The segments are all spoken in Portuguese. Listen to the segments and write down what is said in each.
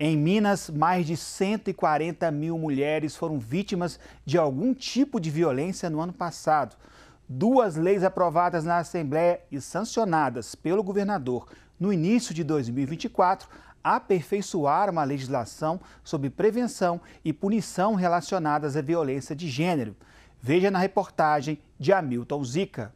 Em Minas, mais de 140 mil mulheres foram vítimas de algum tipo de violência no ano passado. Duas leis aprovadas na Assembleia e sancionadas pelo governador no início de 2024 aperfeiçoaram a legislação sobre prevenção e punição relacionadas à violência de gênero. Veja na reportagem de Hamilton Zica.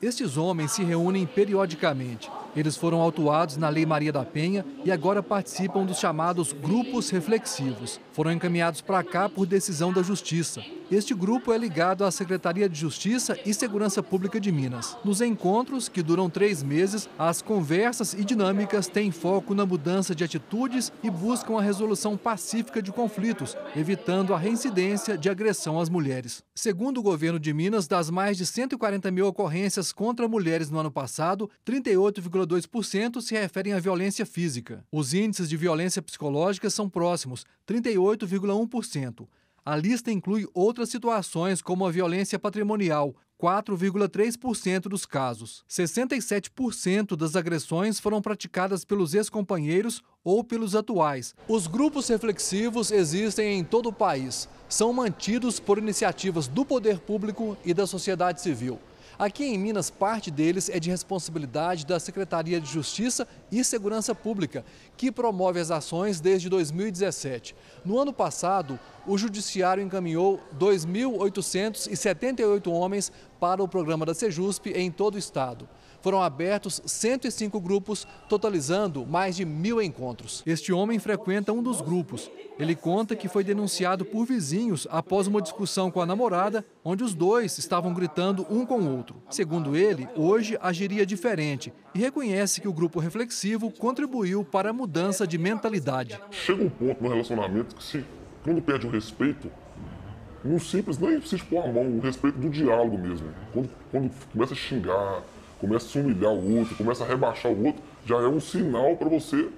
Estes homens se reúnem periodicamente. Eles foram autuados na Lei Maria da Penha e agora participam dos chamados grupos reflexivos foram encaminhados para cá por decisão da Justiça. Este grupo é ligado à Secretaria de Justiça e Segurança Pública de Minas. Nos encontros, que duram três meses, as conversas e dinâmicas têm foco na mudança de atitudes e buscam a resolução pacífica de conflitos, evitando a reincidência de agressão às mulheres. Segundo o governo de Minas, das mais de 140 mil ocorrências contra mulheres no ano passado, 38,2% se referem à violência física. Os índices de violência psicológica são próximos, 38 8,1%. A lista inclui outras situações, como a violência patrimonial, 4,3% dos casos. 67% das agressões foram praticadas pelos ex-companheiros ou pelos atuais. Os grupos reflexivos existem em todo o país. São mantidos por iniciativas do poder público e da sociedade civil. Aqui em Minas, parte deles é de responsabilidade da Secretaria de Justiça e Segurança Pública, que promove as ações desde 2017. No ano passado, o Judiciário encaminhou 2.878 homens para o programa da Sejusp em todo o estado. Foram abertos 105 grupos, totalizando mais de mil encontros. Este homem frequenta um dos grupos. Ele conta que foi denunciado por vizinhos após uma discussão com a namorada, onde os dois estavam gritando um com o outro. Segundo ele, hoje agiria diferente e reconhece que o grupo reflexivo contribuiu para a mudança de mentalidade. Chega um ponto no relacionamento que se quando perde o respeito, no simples, nem é precisa pôr a mão, o respeito do diálogo mesmo. Quando, quando começa a xingar, começa a se humilhar o outro, começa a rebaixar o outro, já é um sinal para você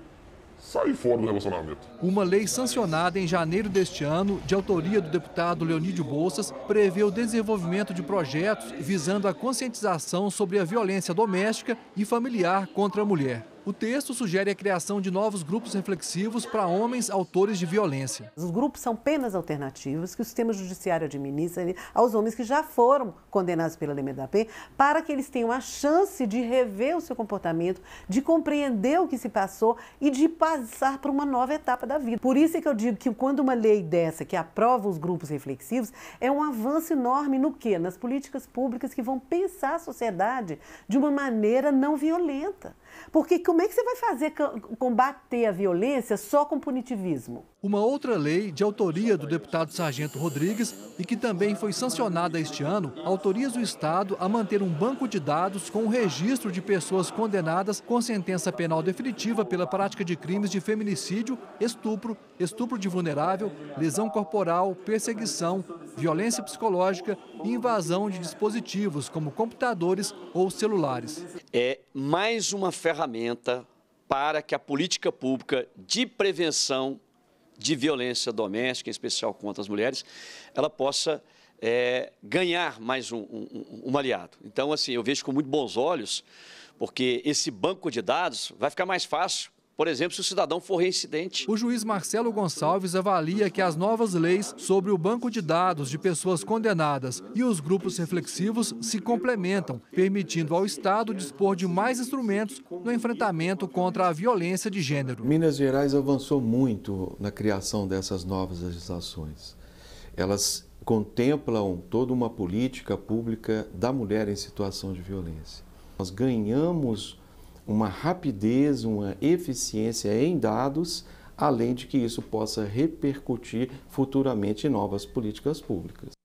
sair fora do relacionamento. Uma lei sancionada em janeiro deste ano, de autoria do deputado Leonídio Bolsas, prevê o desenvolvimento de projetos visando a conscientização sobre a violência doméstica e familiar contra a mulher. O texto sugere a criação de novos grupos reflexivos para homens autores de violência. Os grupos são penas alternativas que o sistema judiciário administra aos homens que já foram condenados pela Lei da Penha, para que eles tenham a chance de rever o seu comportamento, de compreender o que se passou e de passar para uma nova etapa da vida. Por isso é que eu digo que quando uma lei dessa que aprova os grupos reflexivos é um avanço enorme no quê? Nas políticas públicas que vão pensar a sociedade de uma maneira não violenta. Porque como como é que você vai fazer combater a violência só com punitivismo? Uma outra lei de autoria do deputado Sargento Rodrigues e que também foi sancionada este ano autoriza o Estado a manter um banco de dados com o registro de pessoas condenadas com sentença penal definitiva pela prática de crimes de feminicídio, estupro, estupro de vulnerável, lesão corporal, perseguição, violência psicológica e invasão de dispositivos como computadores ou celulares. É mais uma ferramenta para que a política pública de prevenção de violência doméstica, em especial contra as mulheres, ela possa é, ganhar mais um, um, um aliado. Então, assim, eu vejo com muito bons olhos, porque esse banco de dados vai ficar mais fácil por exemplo, se o cidadão for reincidente. O juiz Marcelo Gonçalves avalia que as novas leis sobre o banco de dados de pessoas condenadas e os grupos reflexivos se complementam, permitindo ao Estado dispor de mais instrumentos no enfrentamento contra a violência de gênero. Minas Gerais avançou muito na criação dessas novas legislações. Elas contemplam toda uma política pública da mulher em situação de violência. Nós ganhamos uma rapidez, uma eficiência em dados, além de que isso possa repercutir futuramente em novas políticas públicas.